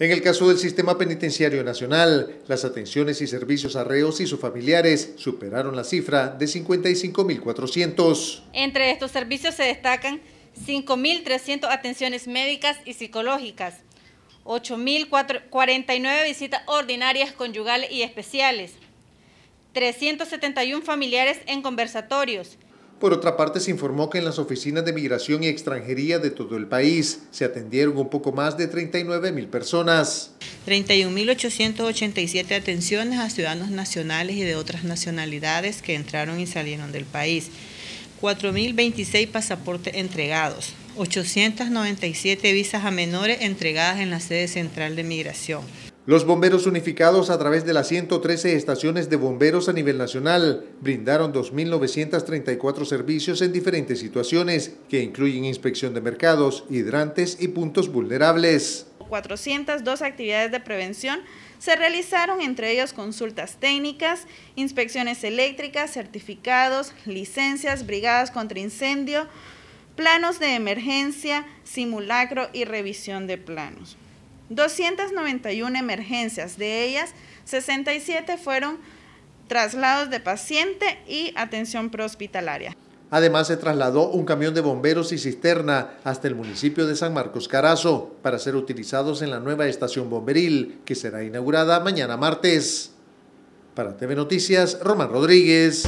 En el caso del Sistema Penitenciario Nacional, las atenciones y servicios a reos y sus familiares superaron la cifra de 55.400. Entre estos servicios se destacan 5.300 atenciones médicas y psicológicas, 8.049 visitas ordinarias, conyugales y especiales, 371 familiares en conversatorios, por otra parte, se informó que en las oficinas de migración y extranjería de todo el país se atendieron un poco más de 39 mil personas. 31.887 atenciones a ciudadanos nacionales y de otras nacionalidades que entraron y salieron del país. 4.026 pasaportes entregados. 897 visas a menores entregadas en la sede central de migración. Los bomberos unificados a través de las 113 estaciones de bomberos a nivel nacional brindaron 2.934 servicios en diferentes situaciones, que incluyen inspección de mercados, hidrantes y puntos vulnerables. 402 actividades de prevención se realizaron, entre ellos consultas técnicas, inspecciones eléctricas, certificados, licencias, brigadas contra incendio, planos de emergencia, simulacro y revisión de planos. 291 emergencias, de ellas 67 fueron traslados de paciente y atención prehospitalaria. Además, se trasladó un camión de bomberos y cisterna hasta el municipio de San Marcos Carazo para ser utilizados en la nueva estación bomberil, que será inaugurada mañana martes. Para TV Noticias, Román Rodríguez.